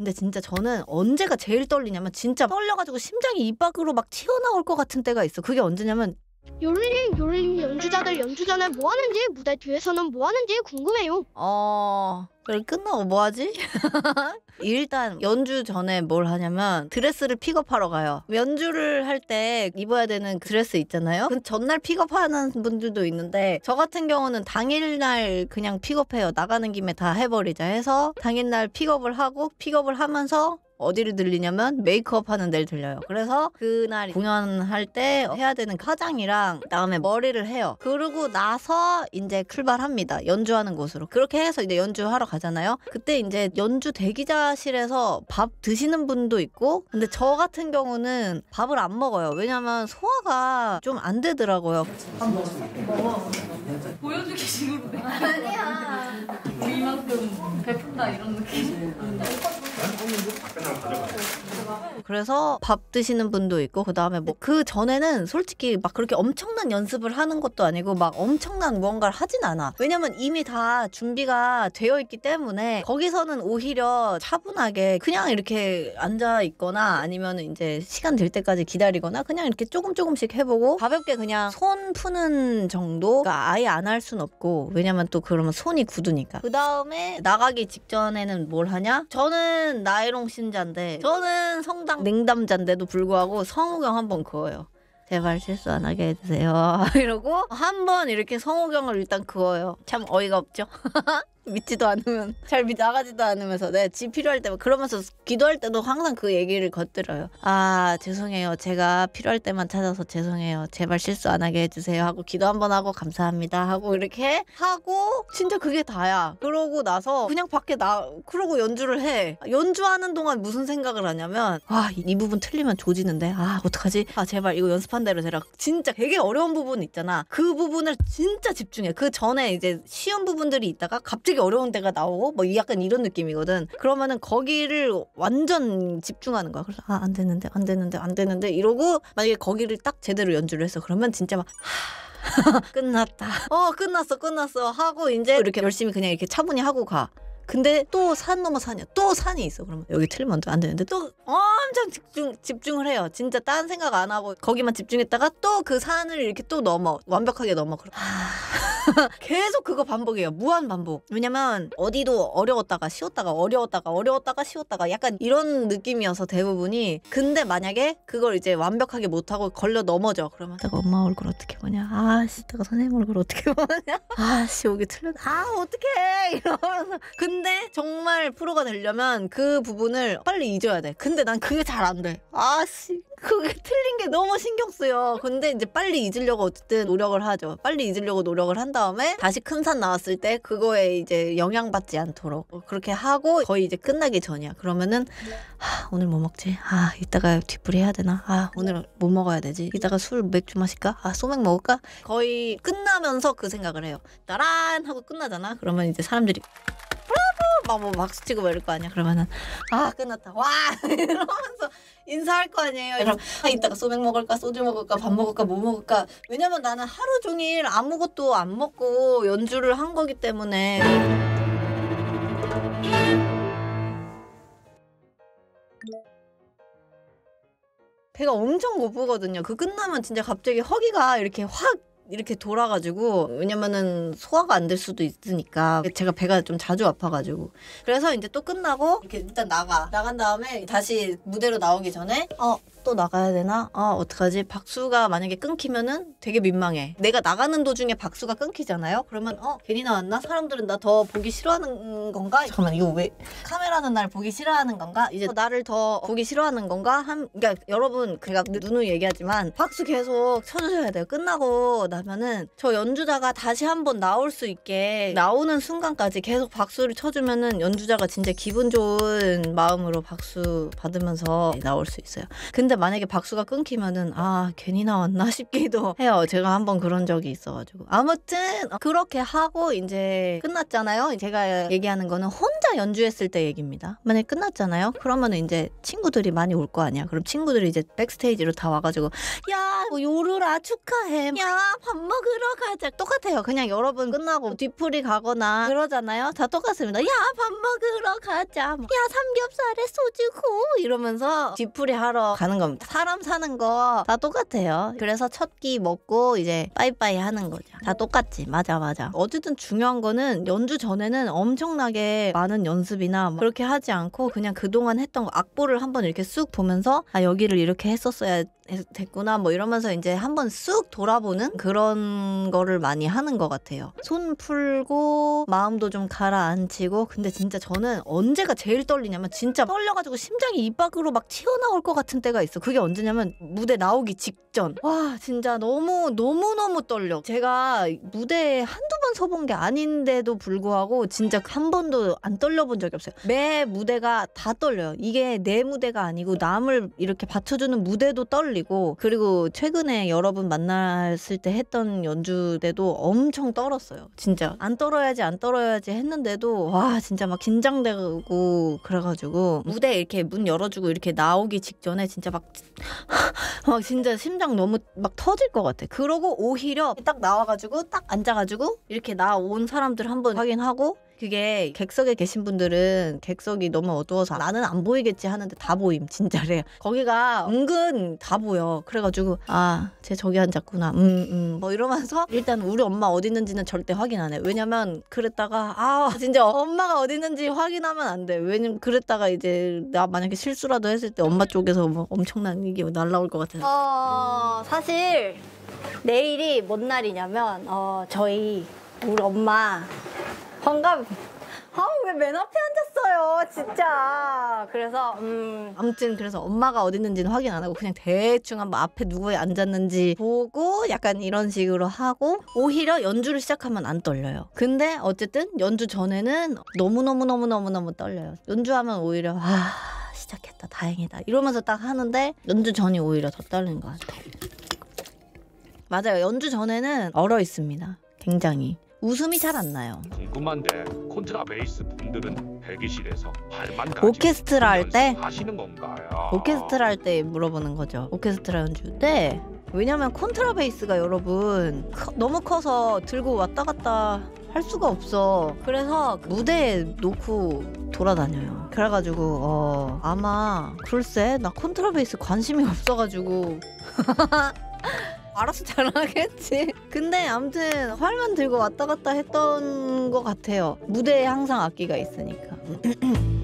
근데 진짜 저는 언제가 제일 떨리냐면 진짜 떨려가지고 심장이 입 밖으로 막 튀어나올 것 같은 때가 있어. 그게 언제냐면 요리 님 요리 님 연주자들 연주전에뭐 하는지 무대 뒤에서는 뭐 하는지 궁금해요. 어. 그걸 끝나고 뭐 하지? 일단 연주 전에 뭘 하냐면 드레스를 픽업하러 가요. 연주를 할 때 입어야 되는 그 드레스 있잖아요. 그 전날 픽업하는 분들도 있는데 저 같은 경우는 당일날 그냥 픽업해요. 나가는 김에 다 해버리자 해서 당일날 픽업을 하고 픽업을 하면서 어디를 들리냐면 메이크업 하는 데를 들려요. 그래서 그날 공연할 때 해야 되는 화장이랑 그다음에 머리를 해요. 그러고 나서 이제 출발합니다. 연주하는 곳으로. 그렇게 해서 이제 연주하러 가잖아요. 그때 이제 연주 대기자실에서 밥 드시는 분도 있고 근데 저 같은 경우는 밥을 안 먹어요. 왜냐면 소화가 좀 안 되더라고요. 보여주기 식으로 아니야. 이만큼배푼다 이런 느낌. 네. 아니, 뭐. 아까 나 가져가. 음. 그래서 밥 드시는 분도 있고 그다음에 뭐 그 전에는 솔직히 막 그렇게 엄청난 연습을 하는 것도 아니고 막 엄청난 무언가를 하진 않아. 왜냐면 이미 다 준비가 되어 있기 때문에 거기서는 오히려 차분하게 그냥 이렇게 앉아 있거나 아니면 이제 시간 될 때까지 기다리거나 그냥 이렇게 조금 조금씩 해보고 가볍게 그냥 손 푸는 정도가 아예 안 할 순 없고 왜냐면 또 그러면 손이 굳으니까. 그 다음에 나가기 직전에는 뭘 하냐? 저는 나일롱 신자인데 저는 성당 황당 냉담자인데도 불구하고 성우경 한 번 그어요. 제발 실수 안 하게 해주세요. 이러고 한 번 이렇게 성우경을 일단 그어요. 참 어이가 없죠. 믿지도 않으면 잘 믿, 나가지도 않으면서 내집 네, 필요할 때만 그러면서 기도할 때도 항상 그 얘기를 거들어요아 죄송해요. 제가 필요할 때만 찾아서 죄송해요. 제발 실수 안 하게 해주세요 하고 기도 한번 하고 감사합니다 하고 이렇게 하고 진짜 그게 다야. 그러고 나서 그냥 밖에 나 그러고 연주를 해. 연주하는 동안 무슨 생각을 하냐면 아이 부분 틀리면 조지는데 아 어떡하지? 아 제발 이거 연습한 대로 제가 진짜 되게 어려운 부분 있잖아. 그 부분을 진짜 집중해. 그 전에 이제 쉬운 부분들이 있다가 갑자기 갑자기 어려운 데가 나오고 뭐 약간 이런 느낌이거든. 그러면은 거기를 완전 집중하는 거야. 그래서 아안 되는데 안 되는데 안 되는데 이러고 만약에 거기를 딱 제대로 연주를 했어. 그러면 진짜 막 끝났다. 어, 끝났어, 끝났어. 하고 이제 이렇게 열심히 그냥 이렇게 차분히 하고 가. 근데 또 산 넘어 산이야. 또 산이 있어. 그러면 여기 틀면안 되는데 또 엄청 집중 집중을 해요. 진짜 딴 생각 안 하고 거기만 집중했다가 또 그 산을 이렇게 또 넘어 완벽하게 넘어. 그럼. 계속 그거 반복이에요. 무한 반복. 왜냐면 어디도 어려웠다가 쉬웠다가 어려웠다가 어려웠다가 쉬웠다가 약간 이런 느낌이어서 대부분이 근데 만약에 그걸 이제 완벽하게 못하고 걸려 넘어져 그러면 내가 엄마 얼굴 어떻게 보냐 아씨 내가 선생님 얼굴 어떻게 보냐 아씨 여기 틀렸다 아 어떡해 이러면서 근데 정말 프로가 되려면 그 부분을 빨리 잊어야 돼 근데 난 그게 잘 안돼 아씨 그게 틀린 게 너무 신경 쓰여. 근데 이제 빨리 잊으려고 어쨌든 노력을 하죠. 빨리 잊으려고 노력을 한 다음에 다시 큰 산 나왔을 때 그거에 이제 영향받지 않도록 뭐 그렇게 하고 거의 이제 끝나기 전이야. 그러면은 아, 오늘 뭐 먹지? 아 이따가 뒷풀이 해야 되나? 아 오늘 뭐 먹어야 되지? 이따가 술 맥주 마실까? 아 소맥 먹을까? 거의 끝나면서 그 생각을 해요. 따란 하고 끝나잖아. 그러면 이제 사람들이 막뭐 박수 치고 막 이럴 거 아니야. 그러면은 아 끝났다 와 이러면서 인사할 거 아니에요. 이러 면 아, 이따가 소맥 먹을까 소주 먹을까 밥 먹을까 뭐 먹을까. 왜냐면 나는 하루 종일 아무것도 안 먹고 연주를 한 거기 때문에. 배가 엄청 고프거든요. 그 끝나면 진짜 갑자기 허기가 이렇게 확 이렇게 돌아가지고 왜냐면은 소화가 안 될 수도 있으니까 제가 배가 좀 자주 아파가지고 그래서 이제 또 끝나고 이렇게 일단 나가 나간 다음에 다시 무대로 나오기 전에 어또 나가야 되나? 아, 어떡하지? 박수가 만약에 끊기면은 되게 민망해. 내가 나가는 도중에 박수가 끊기잖아요? 그러면, 어, 괜히 나왔나? 사람들은 나 더 보기 싫어하는 건가? 잠깐만, 이거 왜? 카메라는 날 보기 싫어하는 건가? 이제 나를 더 보기 싫어하는 건가? 한, 그러니까 여러분, 그러니 누누 얘기하지만 박수 계속 쳐주셔야 돼요. 끝나고 나면은 저 연주자가 다시 한번 나올 수 있게 나오는 순간까지 계속 박수를 쳐주면은 연주자가 진짜 기분 좋은 마음으로 박수 받으면서 나올 수 있어요. 근데 근데 만약에 박수가 끊기면은 아 괜히 나왔나 싶기도 해요. 제가 한번 그런 적이 있어가지고 아무튼 그렇게 하고 이제 끝났잖아요. 제가 얘기하는 거는 혼자 연주했을 때 얘기입니다. 만약에 끝났잖아요. 그러면 이제 친구들이 많이 올 거 아니야. 그럼 친구들이 이제 백스테이지로 다 와가지고 야 뭐 요르라 축하해. 야 밥 먹으러 가자. 똑같아요. 그냥 여러분 끝나고 뒤풀이 가거나 그러잖아요. 다 똑같습니다. 야 밥 먹으러 가자. 뭐, 야 삼겹살에 소주 고 이러면서 뒤풀이 하러 가는 겁니다. 사람 사는 거 다 똑같아요. 그래서 첫 끼 먹고 이제 빠이빠이 하는 거죠. 다 똑같지. 맞아, 맞아. 어쨌든 중요한 거는 연주 전에는 엄청나게 많은 연습이나 뭐 그렇게 하지 않고 그냥 그동안 했던 거, 악보를 한번 이렇게 쑥 보면서 아, 여기를 이렇게 했었어야 됐구나 뭐 이러면서 이제 한번 쑥 돌아보는 그런 거를 많이 하는 것 같아요. 손 풀고 마음도 좀 가라앉히고 근데 진짜 저는 언제가 제일 떨리냐면 진짜 떨려가지고 심장이 입 밖으로 막 튀어나올 것 같은 때가 있어요. 있어. 그게 언제냐면 무대 나오기 직전. 와 진짜 너무 너무 너무 떨려. 제가 무대에 한두번 서본 게 아닌데도 불구하고 진짜 한 번도 안 떨려본 적이 없어요. 매 무대가 다 떨려요. 이게 내 무대가 아니고 남을 이렇게 받쳐주는 무대도 떨리고 그리고 최근에 여러분 만났을 때 했던 연주 때도 엄청 떨었어요. 진짜 안 떨어야지 안 떨어야지 했는데도 와 진짜 막 긴장되고 그래가지고 무대 이렇게 문 열어주고 이렇게 나오기 직전에 진짜 막 막, 막 진짜 심장 너무 막 터질 것 같아. 그러고 오히려 딱 나와가지고 딱 앉아가지고 이렇게 나온 사람들 한번 확인하고 그게 객석에 계신 분들은 객석이 너무 어두워서 나는 안 보이겠지 하는데 다 보임 진짜래요. 거기가 은근 다 보여. 그래가지고 아쟤 저기 앉았구나. 음음뭐 이러면서 일단 우리 엄마 어디 있는지는 절대 확인 안 해. 왜냐면 그랬다가 아 진짜 엄마가 어디 있는지 확인하면 안 돼. 왜냐면 그랬다가 이제 나 만약에 실수라도 했을 때 엄마 쪽에서 뭐 엄청난 이게 뭐 날라올 것 같아서. 어 사실 내일이 뭔 날이냐면 어 저희 우리 엄마 환갑. 아, 왜맨 앞에 앉았어요, 진짜. 그래서, 음, 아무튼 그래서 엄마가 어디있는지는 확인 안 하고 그냥 대충 한번 앞에 누구에 앉았는지 보고 약간 이런 식으로 하고 오히려 연주를 시작하면 안 떨려요. 근데 어쨌든 연주 전에는 너무너무너무너무너무 떨려요. 연주하면 오히려, 아, 시작했다, 다행이다. 이러면서 딱 하는데 연주 전이 오히려 더 떨리는 것 같아요. 맞아요. 연주 전에는 얼어 있습니다. 굉장히. 웃음이 잘 안 나요. 궁금한데 콘트라베이스 분들은 대기실에서 발만 가지고 오케스트라 할 때? 하시는 건가요? 오케스트라 할 때 물어보는 거죠. 오케스트라 연주 때 왜냐면 콘트라베이스가 여러분 커- 너무 커서 들고 왔다 갔다 할 수가 없어. 그래서 무대에 놓고 돌아다녀요. 그래가지고 어 아마 글쎄 나 콘트라베이스 관심이 없어가지고 알아서 잘하겠지. 근데 암튼 활만 들고 왔다 갔다 했던 것 같아요. 무대에 항상 악기가 있으니까.